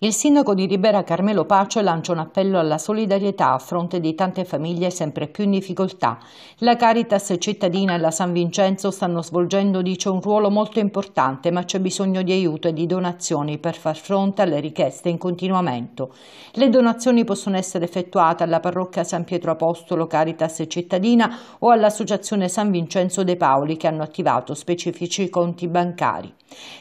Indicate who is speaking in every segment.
Speaker 1: Il sindaco di Ribera Carmelo Pace lancia un appello alla solidarietà a fronte di tante famiglie sempre più in difficoltà. La Caritas cittadina e la San Vincenzo stanno svolgendo, dice, un ruolo molto importante, ma c'è bisogno di aiuto e di donazioni per far fronte alle richieste in continuamento. Le donazioni possono essere effettuate alla parrocchia San Pietro Apostolo Caritas cittadina o all'Associazione San Vincenzo De Paoli che hanno attivato specifici conti bancari.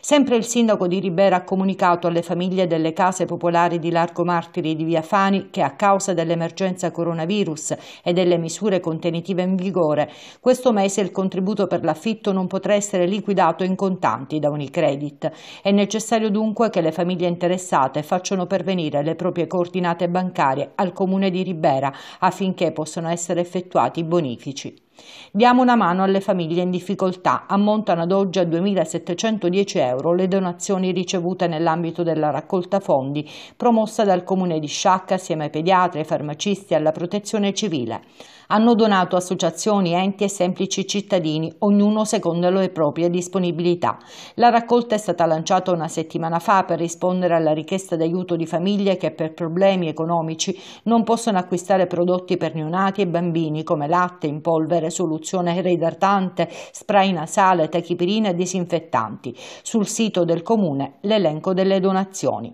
Speaker 1: Sempre il sindaco di Ribera ha comunicato alle famiglie delle Caritas case popolari di Largo Martiri di Via Fani che a causa dell'emergenza coronavirus e delle misure contenitive in vigore, questo mese il contributo per l'affitto non potrà essere liquidato in contanti da Unicredit. È necessario dunque che le famiglie interessate facciano pervenire le proprie coordinate bancarie al comune di Ribera affinché possano essere effettuati i bonifici. Diamo una mano alle famiglie in difficoltà. Ammontano ad oggi a 2.710 euro le donazioni ricevute nell'ambito della raccolta fondi promossa dal Comune di Sciacca assieme ai pediatri, ai farmacisti e alla protezione civile. Hanno donato associazioni, enti e semplici cittadini, ognuno secondo le proprie disponibilità. La raccolta è stata lanciata una settimana fa per rispondere alla richiesta d'aiuto di famiglie che per problemi economici non possono acquistare prodotti per neonati e bambini come latte in polvere polvere, soluzione ridardante, spray nasale, tachipirine e disinfettanti. Sul sito del comune l'elenco delle donazioni.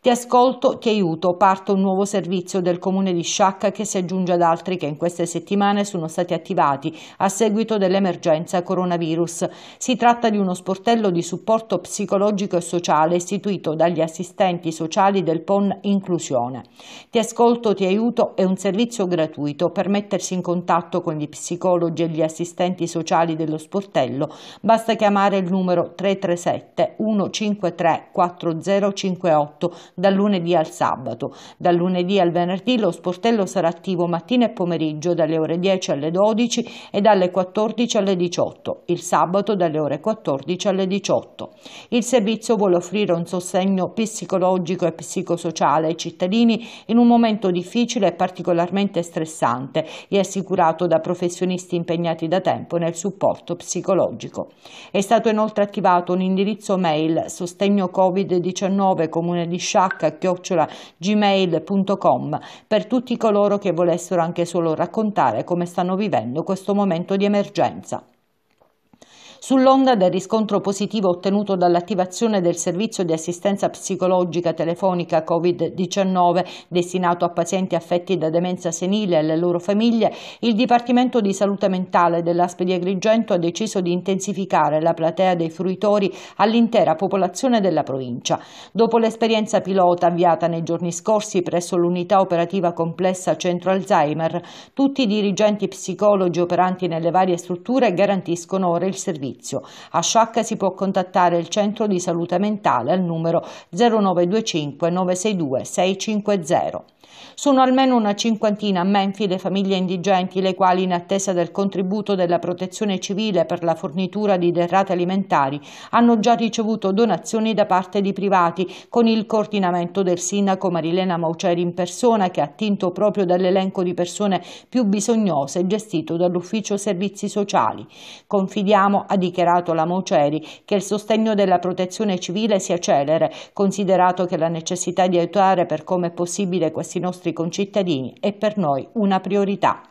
Speaker 1: Ti ascolto, ti aiuto, parto un nuovo servizio del comune di Sciacca che si aggiunge ad altri che in queste settimane sono stati attivati a seguito dell'emergenza coronavirus. Si tratta di uno sportello di supporto psicologico e sociale istituito dagli assistenti sociali del PON Inclusione. Ti ascolto, ti aiuto è un servizio gratuito per mettersi in contatto con gli psicologi e gli assistenti sociali dello sportello. Basta chiamare il numero 337 153 4058 dal lunedì al sabato. Dal lunedì al venerdì lo sportello sarà attivo mattina e pomeriggio dalle ore 10 alle 12 e dalle 14 alle 18, il sabato dalle ore 14 alle 18. Il servizio vuole offrire un sostegno psicologico e psicosociale ai cittadini in un momento difficile e particolarmente stressante e assicurato da professionisti impegnati da tempo nel supporto psicologico. È stato inoltre attivato un indirizzo mail sostegno covid-19 comune di Sciacca gmail.com per tutti coloro che volessero anche solo raccontare come stanno vivendo questo momento di emergenza sull'onda del riscontro positivo ottenuto dall'attivazione del servizio di assistenza psicologica telefonica Covid-19 destinato a pazienti affetti da demenza senile e alle loro famiglie, il Dipartimento di Salute Mentale dell'Aspe di Agrigento ha deciso di intensificare la platea dei fruitori all'intera popolazione della provincia. Dopo l'esperienza pilota avviata nei giorni scorsi presso l'unità operativa complessa Centro Alzheimer, tutti i dirigenti psicologi operanti nelle varie strutture garantiscono ora il servizio servizio. A Sciacca si può contattare il centro di salute mentale al numero 0925 962 650. Sono almeno una cinquantina a Menfi le famiglie indigenti le quali, in attesa del contributo della protezione civile per la fornitura di derrate alimentari, hanno già ricevuto donazioni da parte di privati, con il coordinamento del sindaco Marilena Mauceri in persona, che ha attinto proprio dall'elenco di persone più bisognose gestito dall'Ufficio Servizi Sociali. Confidiamo, ha dichiarato la Mauceri, che il sostegno della protezione civile sia celere, considerato che la necessità di aiutare per come è possibile questi nostri concittadini è per noi una priorità.